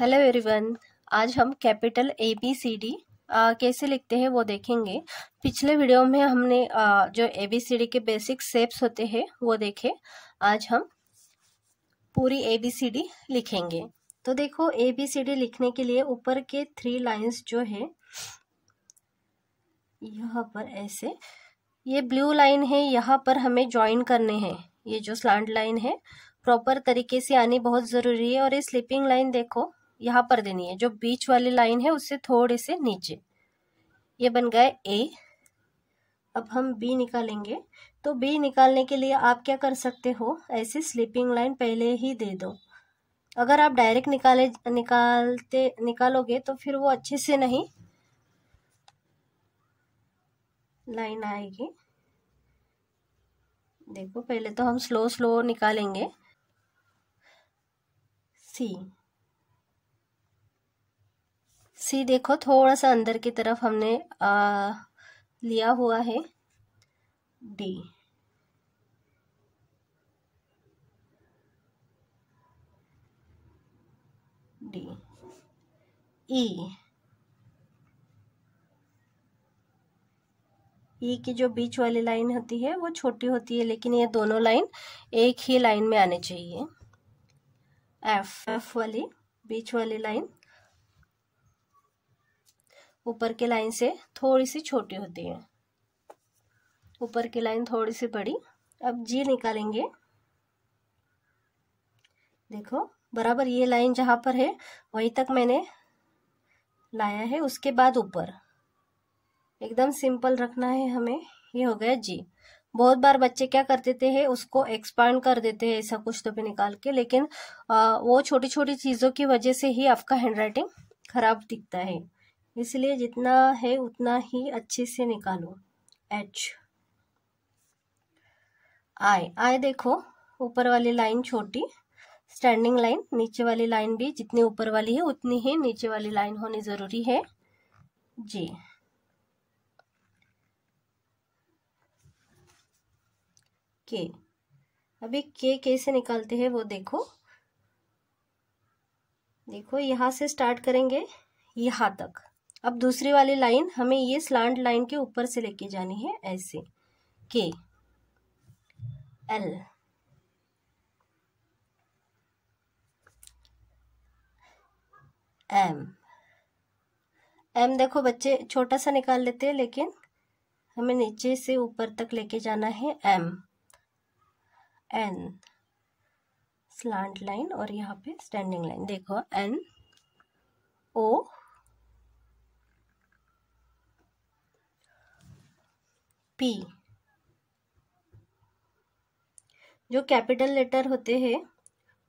hello everyone आज हम capital A B C D कैसे लिखते हैं वो देखेंगे पिछले वीडियो में हमने आ, जो ए बी सी डी के बेसिक सेप्स होते हैं वो देखे आज हम पूरी ए बी सी डी लिखेंगे तो देखो ए बी सी डी लिखने के लिए ऊपर के थ्री लाइंस जो है यहाँ पर ऐसे ये ब्लू लाइन है यहाँ पर हमें ज्वाइन करने हैं ये जो स्लांट लाइन है प्रॉपर तरीके से आनी बहुत ज़रूरी है और ये स्लिपिंग लाइन देखो यहाँ पर देनी है जो बीच वाली लाइन है उससे थोड़े से नीचे ये बन गए ए अब हम बी निकालेंगे तो बी निकालने के लिए आप क्या कर सकते हो ऐसी स्लीपिंग लाइन पहले ही दे दो अगर आप डायरेक्ट निकाले निकालते निकालोगे तो फिर वो अच्छे से नहीं लाइन आएगी देखो पहले तो हम स्लो स्लो निकालेंगे सी सी देखो थोड़ा सा अंदर की तरफ हमने आ, लिया हुआ है डी डी ई ई की जो बीच वाली लाइन होती है वो छोटी होती है लेकिन ये दोनों लाइन एक ही लाइन में आने चाहिए एफ एफ वाली बीच वाली लाइन ऊपर की लाइन से थोड़ी सी छोटी होती है ऊपर की लाइन थोड़ी सी बड़ी अब जी निकालेंगे देखो बराबर ये लाइन जहाँ पर है वहीं तक मैंने लाया है उसके बाद ऊपर एकदम सिंपल रखना है हमें ये हो गया जी बहुत बार बच्चे क्या कर देते हैं उसको एक्सपांड कर देते हैं ऐसा कुछ तो भी निकाल के लेकिन आ, वो छोटी छोटी चीज़ों की वजह से ही आपका हैंडराइटिंग खराब दिखता है इसलिए जितना है उतना ही अच्छे से निकालो एच आय आय देखो ऊपर वाली लाइन छोटी स्टैंडिंग लाइन नीचे वाली लाइन भी जितनी ऊपर वाली है उतनी ही नीचे वाली लाइन होनी ज़रूरी है जी के अभी के कैसे निकालते हैं वो देखो देखो यहाँ से स्टार्ट करेंगे यहाँ तक अब दूसरी वाली लाइन हमें ये स्लांट लाइन के ऊपर से लेके जानी है ऐसे के एल एम एम देखो बच्चे छोटा सा निकाल लेते हैं लेकिन हमें नीचे से ऊपर तक लेके जाना है एम एन स्लांट लाइन और यहाँ पे स्टैंडिंग लाइन देखो एन ओ पी जो कैपिटल लेटर होते हैं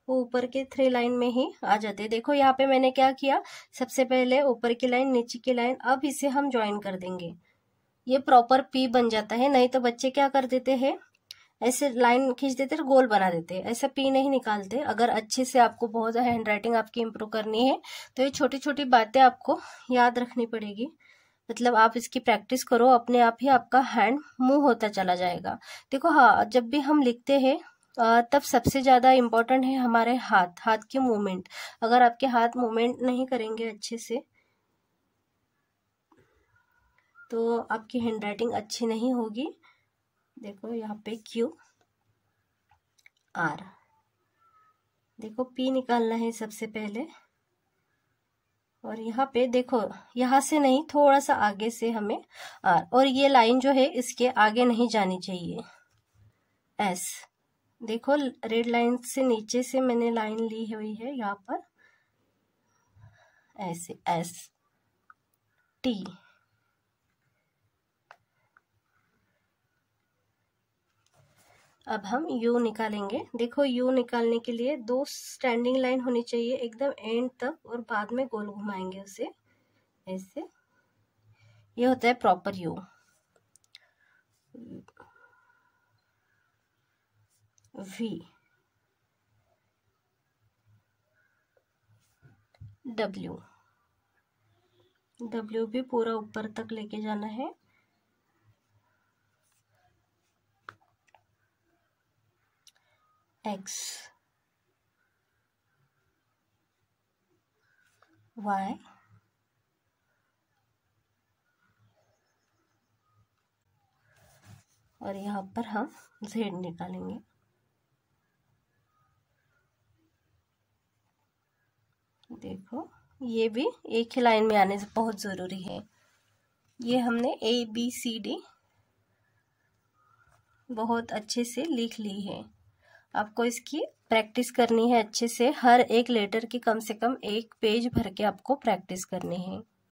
वो ऊपर के थ्री लाइन में ही आ जाते हैं देखो यहाँ पे मैंने क्या किया सबसे पहले ऊपर की लाइन नीचे की लाइन अब इसे हम ज्वाइन कर देंगे ये प्रॉपर पी बन जाता है नहीं तो बच्चे क्या कर देते हैं ऐसे लाइन खींच देते और गोल बना देते हैं ऐसा पी नहीं निकालते अगर अच्छे से आपको बहुत हैंड राइटिंग आपकी इम्प्रूव करनी है तो ये छोटी छोटी बातें आपको याद रखनी पड़ेगी मतलब आप इसकी प्रैक्टिस करो अपने आप ही आपका हैंड मूव होता चला जाएगा देखो हाँ जब भी हम लिखते हैं तब सबसे ज़्यादा इम्पॉर्टेंट है हमारे हाथ हाथ के मूवमेंट अगर आपके हाथ मूवमेंट नहीं करेंगे अच्छे से तो आपकी हैंड राइटिंग अच्छी नहीं होगी देखो यहाँ पे क्यू आर देखो पी निकालना है सबसे पहले और यहाँ पे देखो यहाँ से नहीं थोड़ा सा आगे से हमें आर और ये लाइन जो है इसके आगे नहीं जानी चाहिए एस देखो रेड लाइन से नीचे से मैंने लाइन ली हुई है यहाँ पर ऐसे एस टी अब हम यू निकालेंगे देखो यू निकालने के लिए दो स्टैंडिंग लाइन होनी चाहिए एकदम एंड तक और बाद में गोल घुमाएंगे उसे ऐसे ये होता है proper U V W W भी पूरा ऊपर तक लेके जाना है x y और यहाँ पर हम z निकालेंगे देखो ये भी एक ही लाइन में आने से बहुत ज़रूरी है ये हमने ए बी सी डी बहुत अच्छे से लिख ली है आपको इसकी प्रैक्टिस करनी है अच्छे से हर एक लेटर की कम से कम एक पेज भर के आपको प्रैक्टिस करनी है